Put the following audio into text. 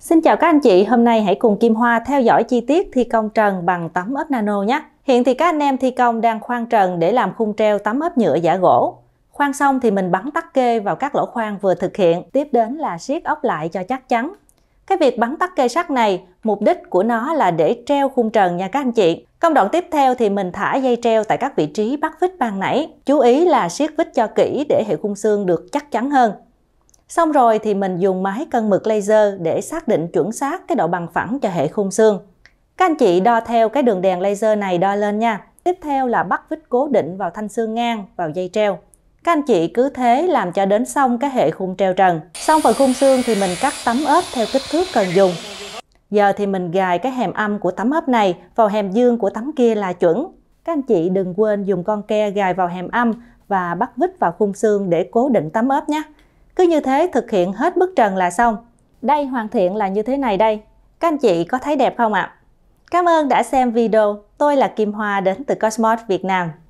Xin chào các anh chị, hôm nay hãy cùng Kim Hoa theo dõi chi tiết thi công trần bằng tấm ốp nano nhé. Hiện thì các anh em thi công đang khoan trần để làm khung treo tấm ốp nhựa giả gỗ. Khoan xong thì mình bắn tắc kê vào các lỗ khoan vừa thực hiện, tiếp đến là siết ốc lại cho chắc chắn. Cái việc bắn tắc kê sắt này, mục đích của nó là để treo khung trần nha các anh chị. Công đoạn tiếp theo thì mình thả dây treo tại các vị trí bắt vít ban nãy. Chú ý là siết vít cho kỹ để hệ khung xương được chắc chắn hơn. Xong rồi thì mình dùng máy cân mực laser để xác định chuẩn xác cái độ bằng phẳng cho hệ khung xương. Các anh chị đo theo cái đường đèn laser này đo lên nha. Tiếp theo là bắt vít cố định vào thanh xương ngang vào dây treo. Các anh chị cứ thế làm cho đến xong cái hệ khung treo trần. Xong phần khung xương thì mình cắt tấm ốp theo kích thước cần dùng. Giờ thì mình gài cái hàm âm của tấm ốp này vào hàm dương của tấm kia là chuẩn. Các anh chị đừng quên dùng con ke gài vào hàm âm và bắt vít vào khung xương để cố định tấm ốp nhé. Cứ như thế thực hiện hết bức trần là xong. Đây hoàn thiện là như thế này đây. Các anh chị có thấy đẹp không ạ? Cảm ơn đã xem video. Tôi là Kim Hoa đến từ Cosmos Việt Nam.